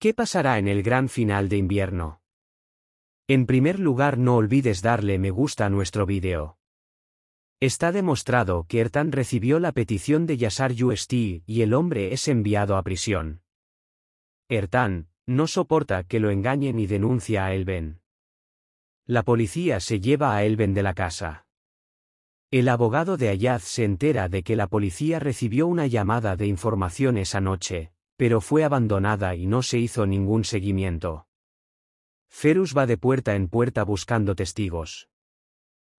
¿Qué pasará en el gran final de invierno? En primer lugar no olvides darle me gusta a nuestro vídeo. Está demostrado que Ertan recibió la petición de Yasar UST y el hombre es enviado a prisión. Ertan, no soporta que lo engañen y denuncia a Elben. La policía se lleva a Elben de la casa. El abogado de Ayaz se entera de que la policía recibió una llamada de información esa noche pero fue abandonada y no se hizo ningún seguimiento. Ferus va de puerta en puerta buscando testigos.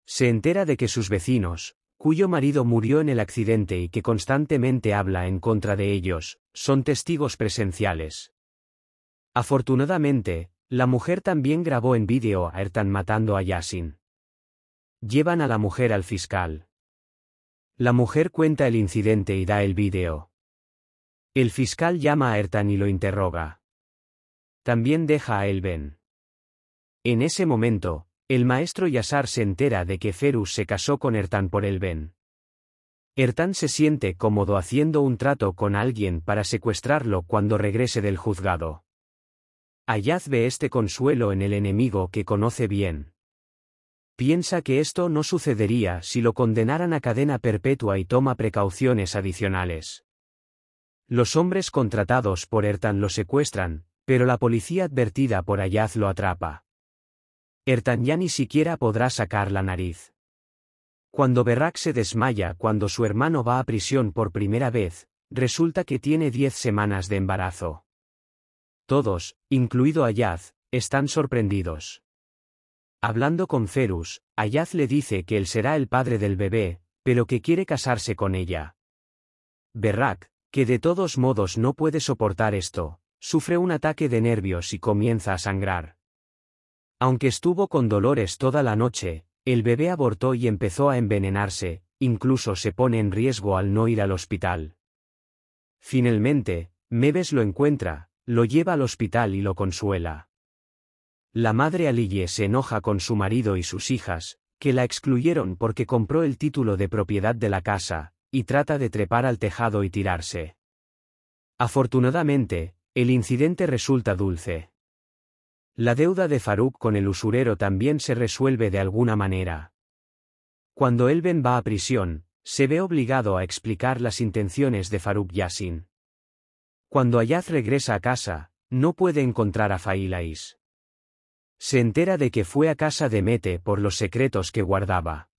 Se entera de que sus vecinos, cuyo marido murió en el accidente y que constantemente habla en contra de ellos, son testigos presenciales. Afortunadamente, la mujer también grabó en vídeo a Ertan matando a Yasin. Llevan a la mujer al fiscal. La mujer cuenta el incidente y da el vídeo. El fiscal llama a Ertan y lo interroga. También deja a Elben. En ese momento, el maestro Yasar se entera de que Ferus se casó con Ertan por Elben. Ertan se siente cómodo haciendo un trato con alguien para secuestrarlo cuando regrese del juzgado. Ayaz ve este consuelo en el enemigo que conoce bien. Piensa que esto no sucedería si lo condenaran a cadena perpetua y toma precauciones adicionales. Los hombres contratados por Ertan lo secuestran, pero la policía advertida por Ayaz lo atrapa. Ertan ya ni siquiera podrá sacar la nariz. Cuando Berrak se desmaya cuando su hermano va a prisión por primera vez, resulta que tiene diez semanas de embarazo. Todos, incluido Ayaz, están sorprendidos. Hablando con Ferus, Ayaz le dice que él será el padre del bebé, pero que quiere casarse con ella. Berrak, que de todos modos no puede soportar esto, sufre un ataque de nervios y comienza a sangrar. Aunque estuvo con dolores toda la noche, el bebé abortó y empezó a envenenarse, incluso se pone en riesgo al no ir al hospital. Finalmente, Meves lo encuentra, lo lleva al hospital y lo consuela. La madre Aliye se enoja con su marido y sus hijas, que la excluyeron porque compró el título de propiedad de la casa, y trata de trepar al tejado y tirarse. Afortunadamente, el incidente resulta dulce. La deuda de Faruk con el usurero también se resuelve de alguna manera. Cuando Elven va a prisión, se ve obligado a explicar las intenciones de Faruk Yasin. Cuando Ayaz regresa a casa, no puede encontrar a Failais. Se entera de que fue a casa de Mete por los secretos que guardaba.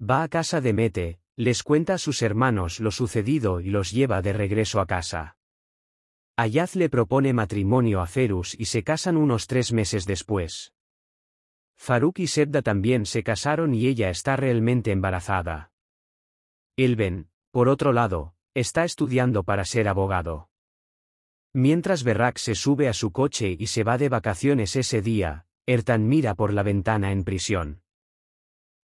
Va a casa de Mete, les cuenta a sus hermanos lo sucedido y los lleva de regreso a casa. Ayaz le propone matrimonio a Ferus y se casan unos tres meses después. Faruk y Sebda también se casaron y ella está realmente embarazada. Elben, por otro lado, está estudiando para ser abogado. Mientras Berrak se sube a su coche y se va de vacaciones ese día, Ertan mira por la ventana en prisión.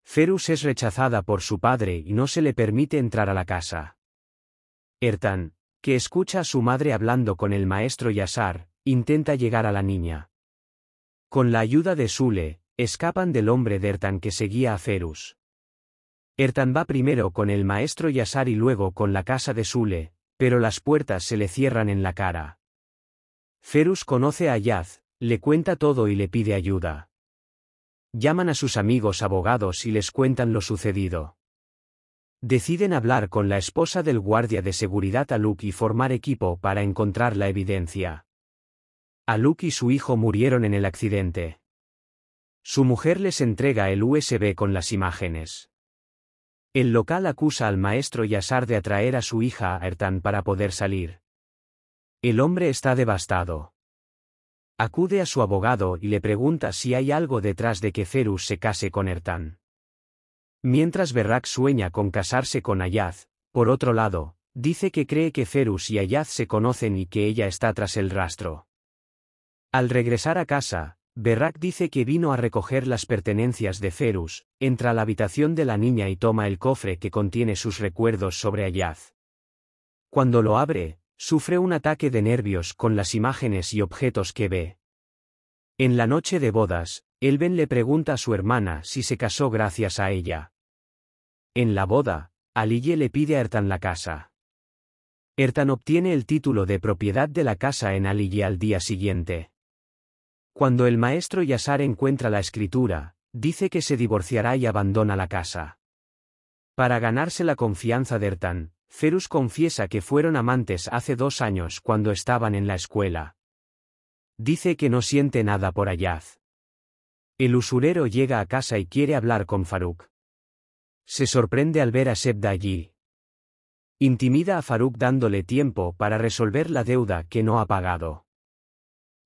Ferus es rechazada por su padre y no se le permite entrar a la casa. Ertan, que escucha a su madre hablando con el maestro Yasar, intenta llegar a la niña. Con la ayuda de Sule, escapan del hombre de Ertan que seguía a Ferus. Ertan va primero con el maestro Yasar y luego con la casa de Sule, pero las puertas se le cierran en la cara. Ferus conoce a Yaz, le cuenta todo y le pide ayuda. Llaman a sus amigos abogados y les cuentan lo sucedido. Deciden hablar con la esposa del guardia de seguridad Aluk y formar equipo para encontrar la evidencia. Aluk y su hijo murieron en el accidente. Su mujer les entrega el USB con las imágenes. El local acusa al maestro Yasar de atraer a su hija a para poder salir. El hombre está devastado. Acude a su abogado y le pregunta si hay algo detrás de que Ferus se case con Ertan. Mientras Berrak sueña con casarse con Ayaz, por otro lado, dice que cree que Ferus y Ayaz se conocen y que ella está tras el rastro. Al regresar a casa, Berrak dice que vino a recoger las pertenencias de Ferus, entra a la habitación de la niña y toma el cofre que contiene sus recuerdos sobre Ayaz. Cuando lo abre, Sufre un ataque de nervios con las imágenes y objetos que ve. En la noche de bodas, Elven le pregunta a su hermana si se casó gracias a ella. En la boda, Aliye le pide a Ertan la casa. Ertan obtiene el título de propiedad de la casa en Aliye al día siguiente. Cuando el maestro Yasar encuentra la escritura, dice que se divorciará y abandona la casa. Para ganarse la confianza de Ertan, Ferus confiesa que fueron amantes hace dos años cuando estaban en la escuela. Dice que no siente nada por Ayaz. El usurero llega a casa y quiere hablar con Faruk. Se sorprende al ver a Sebda allí. Intimida a Faruk dándole tiempo para resolver la deuda que no ha pagado.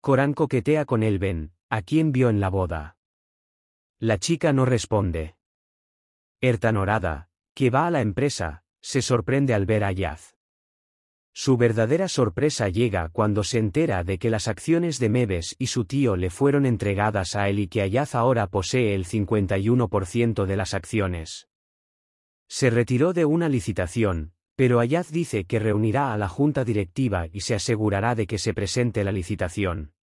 Corán coquetea con Elben, a quien vio en la boda. La chica no responde. Ertanorada, que va a la empresa, se sorprende al ver a Ayaz. Su verdadera sorpresa llega cuando se entera de que las acciones de Meves y su tío le fueron entregadas a él y que Ayaz ahora posee el 51% de las acciones. Se retiró de una licitación, pero Ayaz dice que reunirá a la junta directiva y se asegurará de que se presente la licitación.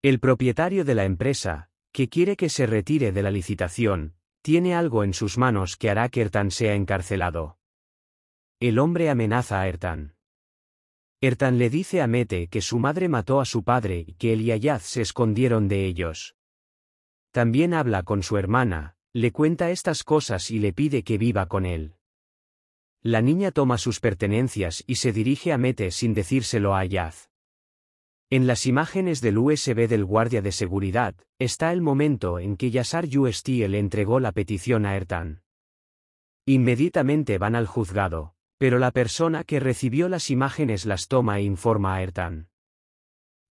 El propietario de la empresa, que quiere que se retire de la licitación, tiene algo en sus manos que hará que Ertan sea encarcelado. El hombre amenaza a Ertan. Ertan le dice a Mete que su madre mató a su padre y que él y Ayaz se escondieron de ellos. También habla con su hermana, le cuenta estas cosas y le pide que viva con él. La niña toma sus pertenencias y se dirige a Mete sin decírselo a Ayaz. En las imágenes del USB del guardia de seguridad, está el momento en que Yasar Yuestie le entregó la petición a Ertan. Inmediatamente van al juzgado. Pero la persona que recibió las imágenes las toma e informa a Ertan.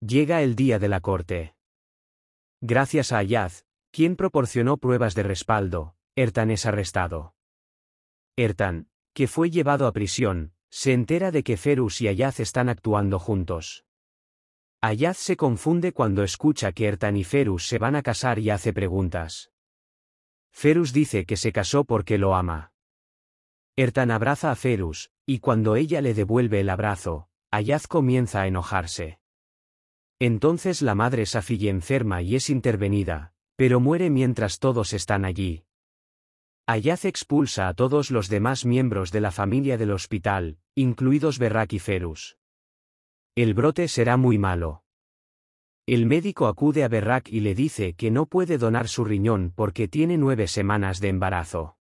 Llega el día de la corte. Gracias a Ayaz, quien proporcionó pruebas de respaldo, Ertan es arrestado. Ertan, que fue llevado a prisión, se entera de que Ferus y Ayaz están actuando juntos. Ayaz se confunde cuando escucha que Ertan y Ferus se van a casar y hace preguntas. Ferus dice que se casó porque lo ama. Ertan abraza a Ferus, y cuando ella le devuelve el abrazo, Ayaz comienza a enojarse. Entonces la madre Safiye enferma y es intervenida, pero muere mientras todos están allí. Ayaz expulsa a todos los demás miembros de la familia del hospital, incluidos Berrak y Ferus. El brote será muy malo. El médico acude a Berrak y le dice que no puede donar su riñón porque tiene nueve semanas de embarazo.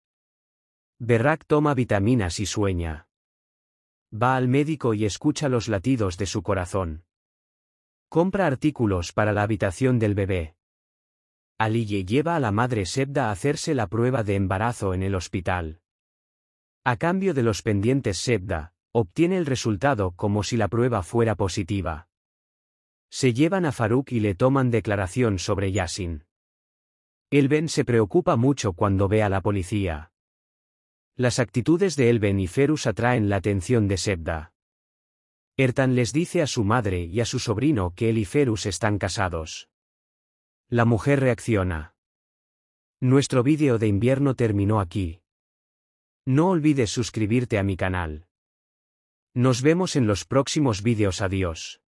Berrak toma vitaminas y sueña. Va al médico y escucha los latidos de su corazón. Compra artículos para la habitación del bebé. Aliye lleva a la madre Sebda a hacerse la prueba de embarazo en el hospital. A cambio de los pendientes Sebda, obtiene el resultado como si la prueba fuera positiva. Se llevan a Faruk y le toman declaración sobre Yasin. El Ben se preocupa mucho cuando ve a la policía. Las actitudes de Elven y Ferus atraen la atención de Sebda. Ertan les dice a su madre y a su sobrino que él y Ferus están casados. La mujer reacciona. Nuestro vídeo de invierno terminó aquí. No olvides suscribirte a mi canal. Nos vemos en los próximos vídeos adiós.